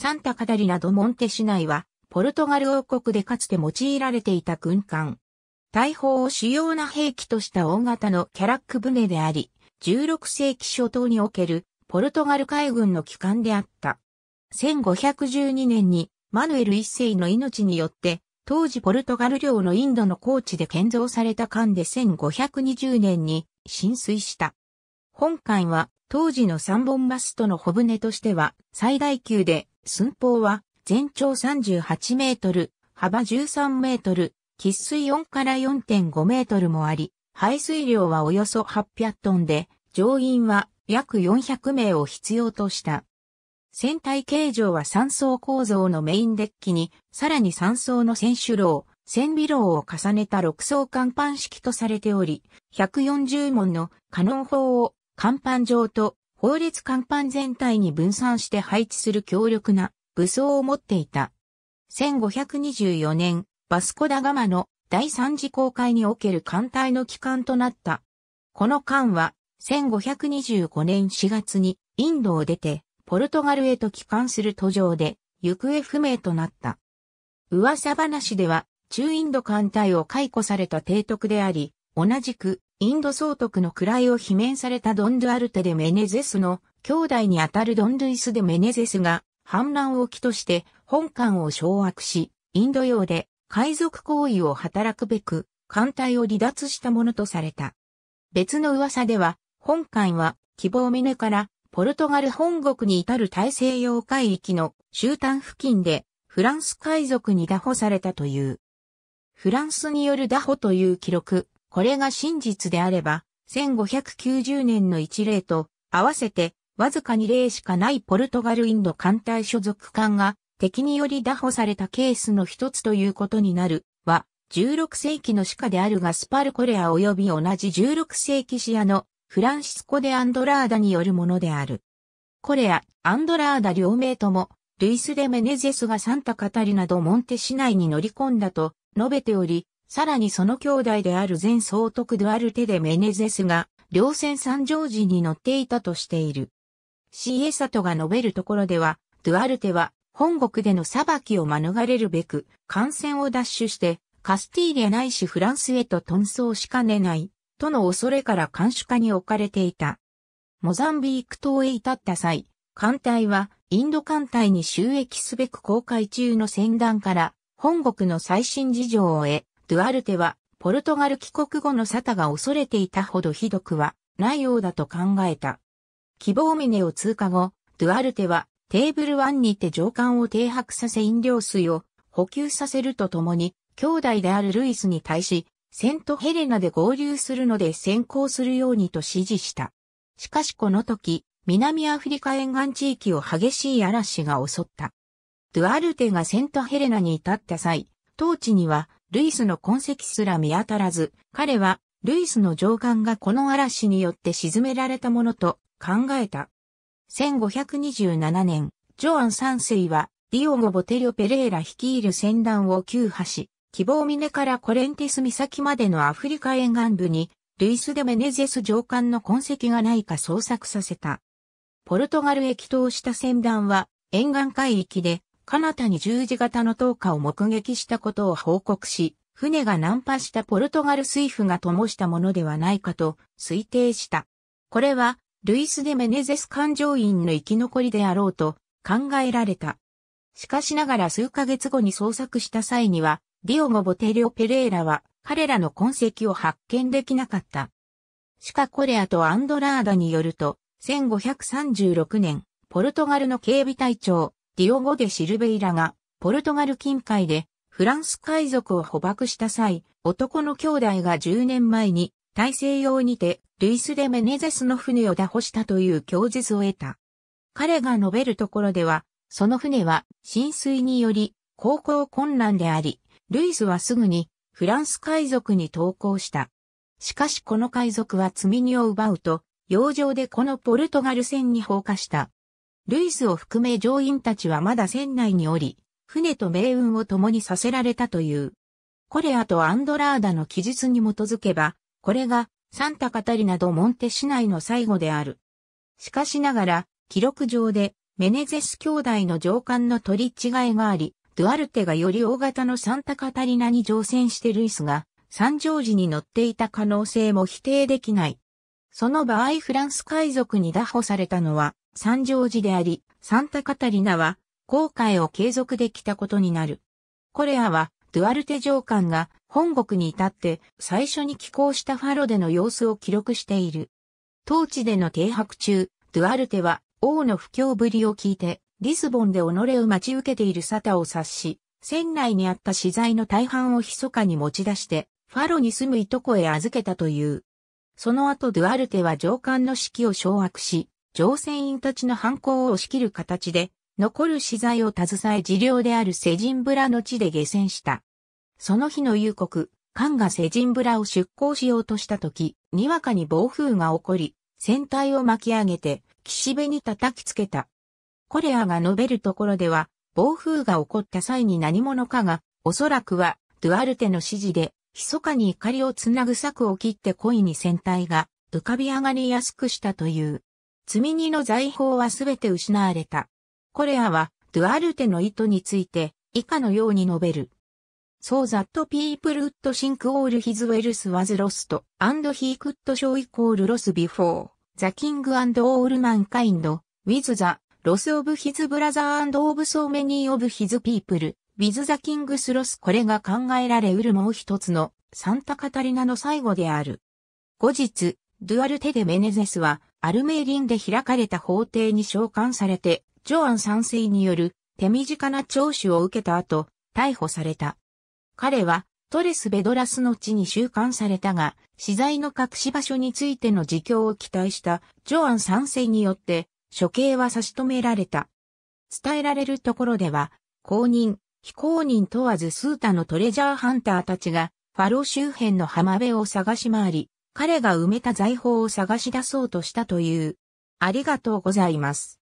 サンタカダリなド・モンテ市内は、ポルトガル王国でかつて用いられていた軍艦。大砲を主要な兵器とした大型のキャラック船であり、16世紀初頭におけるポルトガル海軍の機関であった。1512年にマヌエル一世の命によって、当時ポルトガル領のインドの高地で建造された艦で1520年に浸水した。本艦は当時の三本マストの小舟としては最大級で寸法は全長38メートル、幅13メートル、喫水4から4.5メートルもあり、排水量はおよそ800トンで、乗員は約400名を必要とした。船体形状は3層構造のメインデッキに、さらに3層の船首楼、船尾楼を重ねた6層甲板式とされており、140門のカノン砲を甲板上と法律甲板全体に分散して配置する強力な武装を持っていた。1524年、バスコダガマの第三次公開における艦隊の機関となった。この艦は、1525年4月にインドを出て、ポルトガルへと帰還する途上で、行方不明となった。噂話では、中インド艦隊を解雇された提督であり、同じく、インド総督の位を罷免されたドンドゥアルテでメネゼスの兄弟にあたるドンドゥイスでメネゼスが反乱を起として本艦を掌握し、インド洋で海賊行為を働くべく艦隊を離脱したものとされた。別の噂では、本艦は希望峰からポルトガル本国に至る大西洋海域の終端付近でフランス海賊に打捕されたという。フランスによる打捕という記録、これが真実であれば、1590年の一例と合わせてわずか二例しかないポルトガルインド艦隊所属艦が敵により打破されたケースの一つということになるは、16世紀の歯科であるガスパルコレア及び同じ16世紀シアのフランシスコ・デ・アンドラーダによるものである。コレア、アンドラーダ両名とも、ルイス・デ・メネゼスがサンタ・カタリなどモンテ市内に乗り込んだと述べており、さらにその兄弟である前総督ドゥアルテでメネゼスが、両船三条時に乗っていたとしている。シエサトが述べるところでは、ドゥアルテは、本国での裁きを免れるべく、艦船を奪取して、カスティーリアないしフランスへと遁走しかねない、との恐れから監視下に置かれていた。モザンビーク島へ至った際、艦隊はインド艦隊に収益すべく航海中の船団から本国の最新事情を得、ドゥアルテは、ポルトガル帰国後のサタが恐れていたほどひどくはないようだと考えた。希望峰を通過後、ドゥアルテはテーブル1にて上官を停泊させ飲料水を補給させるとともに、兄弟であるルイスに対し、セントヘレナで合流するので先行するようにと指示した。しかしこの時、南アフリカ沿岸地域を激しい嵐が襲った。ドゥアルテがセントヘレナに至った際、当地にはルイスの痕跡すら見当たらず、彼は、ルイスの上官がこの嵐によって沈められたものと考えた。1527年、ジョアン三世は、ディオゴ・ボテリョ・ペレーラ率いる船団を急破し、希望峰からコレンテス岬までのアフリカ沿岸部に、ルイス・デ・メネゼス上官の痕跡がないか捜索させた。ポルトガルへ帰投した船団は、沿岸海域で、彼方に十字型の灯火を目撃したことを報告し、船が難破したポルトガル水夫が灯したものではないかと推定した。これは、ルイス・デ・メネゼス艦上員の生き残りであろうと考えられた。しかしながら数ヶ月後に捜索した際には、ディオゴ・ボテリオ・ペレーラは彼らの痕跡を発見できなかった。シカ・コレアとアンドラーダによると、1536年、ポルトガルの警備隊長、ディオゴ・デ・シルベイラが、ポルトガル近海で、フランス海賊を捕獲した際、男の兄弟が10年前に、大西洋にて、ルイス・デ・メネゼスの船を打破したという供述を得た。彼が述べるところでは、その船は浸水により航行困難であり、ルイスはすぐにフランス海賊に投降した。しかしこの海賊は積み荷を奪うと、洋上でこのポルトガル船に放火した。ルイスを含め乗員たちはまだ船内におり、船と命運を共にさせられたという。コレアとアンドラーダの記述に基づけば、これがサンタカタリなどモンテ市内の最後である。しかしながら、記録上でメネゼス兄弟の上官の取り違いがあり、ドゥアルテがより大型のサンタカタリナに乗船してルイスが、三条時に乗っていた可能性も否定できない。その場合フランス海賊に打破されたのは三条寺であり、サンタカタリナは航海を継続できたことになる。コレアはドゥアルテ上官が本国に至って最初に寄港したファロでの様子を記録している。当地での停泊中、ドゥアルテは王の不況ぶりを聞いて、リスボンで己を待ち受けているサタを察し、船内にあった資材の大半を密かに持ち出して、ファロに住むいとこへ預けたという。その後ドゥアルテは上官の指揮を掌握し、乗船員たちの犯行を押し切る形で、残る資材を携え治療であるセジンブラの地で下船した。その日の夕刻、艦がセジンブラを出港しようとした時、にわかに暴風が起こり、船体を巻き上げて、岸辺に叩きつけた。コレアが述べるところでは、暴風が起こった際に何者かが、おそらくは、ドゥアルテの指示で、密かに怒りをつなぐ策を切って恋に船体が浮かび上がりやすくしたという。積み荷の財宝はすべて失われた。コレアは、ドゥアルテの意図について、以下のように述べる。そう that people would sink all his wealth was lost, and he could show equal loss before, the king and all mankind, with the loss of his brother and of so many of his people, ウィズ・ザ・キングス・ロスこれが考えられうるもう一つのサンタカタリナの最後である。後日、ドゥアルテデ・メネゼスはアルメーリンで開かれた法廷に召喚されて、ジョアン三世による手短な聴取を受けた後、逮捕された。彼はトレス・ベドラスの地に収監されたが、資材の隠し場所についての自供を期待したジョアン三世によって処刑は差し止められた。伝えられるところでは、公認、非公認問わずスータのトレジャーハンターたちが、ファロ周辺の浜辺を探し回り、彼が埋めた財宝を探し出そうとしたという。ありがとうございます。